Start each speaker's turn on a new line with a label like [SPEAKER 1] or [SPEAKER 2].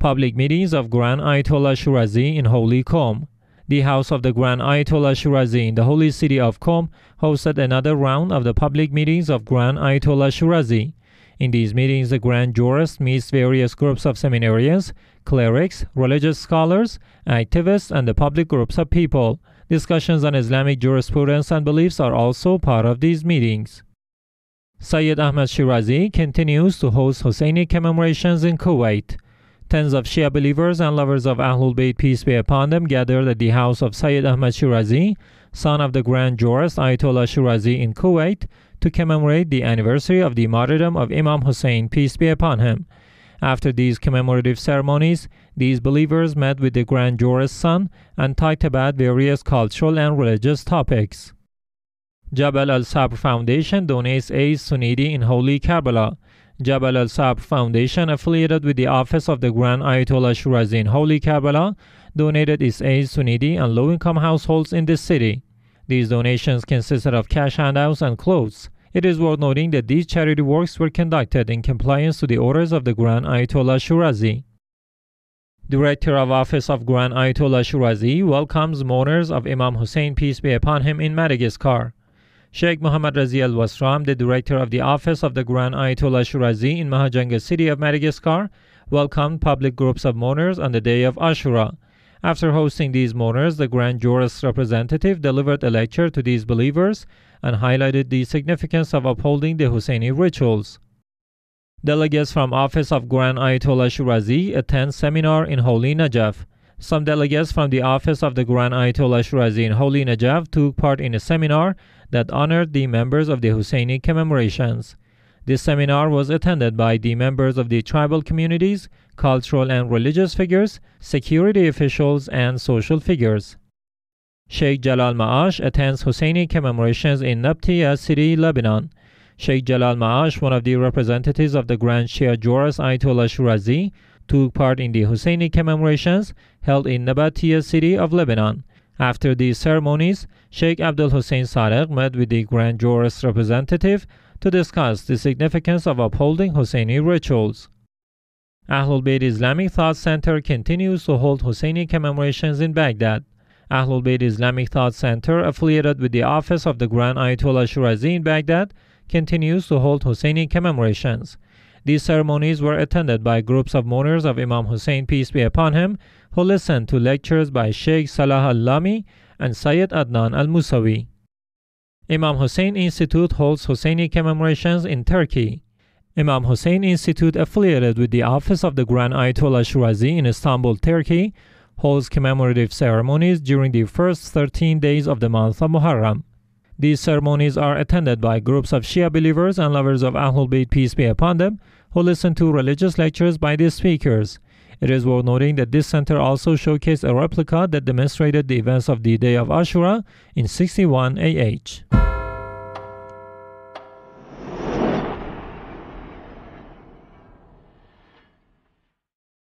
[SPEAKER 1] public meetings of Grand Ayatollah Shirazi in Holy Qom. The House of the Grand Ayatollah Shirazi in the holy city of Qom hosted another round of the public meetings of Grand Ayatollah Shirazi. In these meetings, the Grand Jurist meets various groups of seminarians, clerics, religious scholars, activists, and the public groups of people. Discussions on Islamic jurisprudence and beliefs are also part of these meetings. Sayyid Ahmad Shirazi continues to host Husseini commemorations in Kuwait. Tens of Shia believers and lovers of Ahlul Bayt, peace be upon them, gathered at the house of Sayyid Ahmad Shirazi, son of the Grand Jurist Ayatollah Shirazi in Kuwait, to commemorate the anniversary of the martyrdom of Imam Hussein, peace be upon him. After these commemorative ceremonies, these believers met with the Grand Jurist's son and talked about various cultural and religious topics. Jabal al Sabr Foundation donates aids to in Holy Karbala. Jabal al-Sabr Foundation, affiliated with the Office of the Grand Ayatollah Shirazi in Holy Kabbalah, donated its aid to needy and low-income households in the city. These donations consisted of cash handouts and clothes. It is worth noting that these charity works were conducted in compliance to the orders of the Grand Ayatollah Shirazi. Director of Office of Grand Ayatollah Shirazi welcomes mourners of Imam Hussein peace be upon him in Madagascar. Sheikh Mohammad Razi Al Wasram, the director of the office of the Grand Ayatollah Shirazi in Mahajanga city of Madagascar, welcomed public groups of mourners on the day of Ashura. After hosting these mourners, the Grand Jurist representative delivered a lecture to these believers and highlighted the significance of upholding the Husseini rituals. Delegates from Office of Grand Ayatollah Shirazi attend seminar in Holy Najaf. Some delegates from the office of the Grand Ayatollah Shirazi in Holy Najaf took part in a seminar that honored the members of the Husseini commemorations. This seminar was attended by the members of the tribal communities, cultural and religious figures, security officials, and social figures. Sheikh Jalal Ma'ash attends Husseini commemorations in Nabtiya City, Lebanon. Sheikh Jalal Ma'ash, one of the representatives of the Grand Shia Joris Ayatollah Shirazi, took part in the Husseini commemorations held in Nabatea city of Lebanon. After these ceremonies, Sheikh Abdul Hussein Sadeq met with the Grand Jurist representative to discuss the significance of upholding Husseini rituals. Ahlul Bayt Islamic Thought Center continues to hold Husseini commemorations in Baghdad. Ahlul Bayt Islamic Thought Center, affiliated with the office of the Grand Ayatollah Shirazi in Baghdad, continues to hold Husseini commemorations. These ceremonies were attended by groups of mourners of Imam Hussein, peace be upon him, who listened to lectures by Sheikh Salah al-Lami and Sayyid Adnan al-Musawi. Imam Hussein Institute holds Husseini commemorations in Turkey. Imam Hussein Institute affiliated with the office of the Grand Ayatollah Shirazi in Istanbul, Turkey, holds commemorative ceremonies during the first 13 days of the month of Muharram. These ceremonies are attended by groups of Shia believers and lovers of Ahlul Bayt, peace be upon them, who listen to religious lectures by these speakers. It is worth noting that this center also showcased a replica that demonstrated the events of the Day of Ashura in 61 AH.